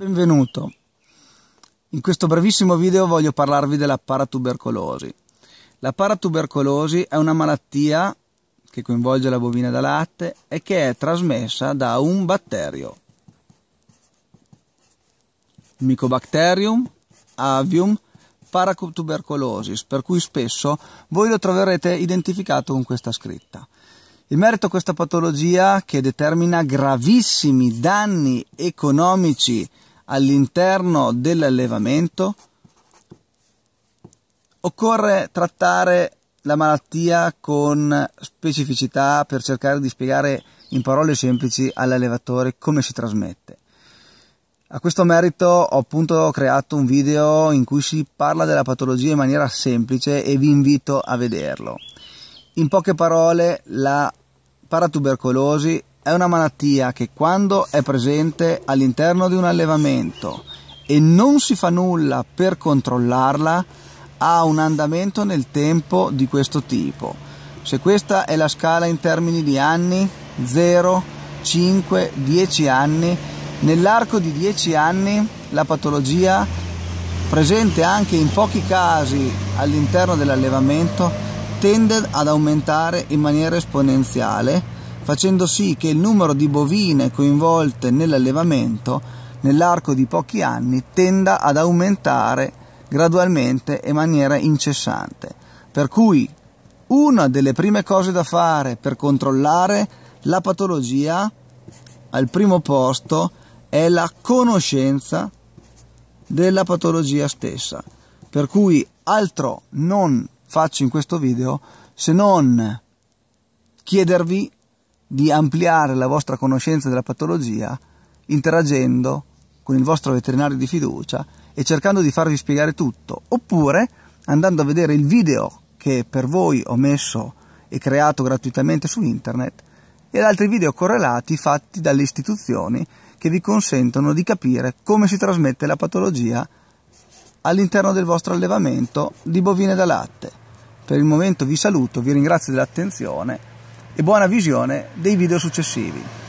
Benvenuto. In questo brevissimo video voglio parlarvi della paratubercolosi. La paratubercolosi è una malattia che coinvolge la bovina da latte e che è trasmessa da un batterio. Mycobacterium avium paratuberculosis, per cui spesso voi lo troverete identificato con questa scritta. In merito a questa patologia che determina gravissimi danni economici all'interno dell'allevamento, occorre trattare la malattia con specificità per cercare di spiegare in parole semplici all'allevatore come si trasmette. A questo merito ho appunto creato un video in cui si parla della patologia in maniera semplice e vi invito a vederlo. In poche parole, la paratubercolosi è una malattia che quando è presente all'interno di un allevamento e non si fa nulla per controllarla, ha un andamento nel tempo di questo tipo. Se questa è la scala in termini di anni, 0, 5, 10 anni, nell'arco di 10 anni la patologia presente anche in pochi casi all'interno dell'allevamento tende ad aumentare in maniera esponenziale facendo sì che il numero di bovine coinvolte nell'allevamento nell'arco di pochi anni tenda ad aumentare gradualmente e in maniera incessante. Per cui una delle prime cose da fare per controllare la patologia al primo posto è la conoscenza della patologia stessa. Per cui altro non faccio in questo video se non chiedervi di ampliare la vostra conoscenza della patologia interagendo con il vostro veterinario di fiducia e cercando di farvi spiegare tutto, oppure andando a vedere il video che per voi ho messo e creato gratuitamente su internet ed altri video correlati fatti dalle istituzioni che vi consentono di capire come si trasmette la patologia all'interno del vostro allevamento di bovine da latte. Per il momento vi saluto, vi ringrazio dell'attenzione e buona visione dei video successivi.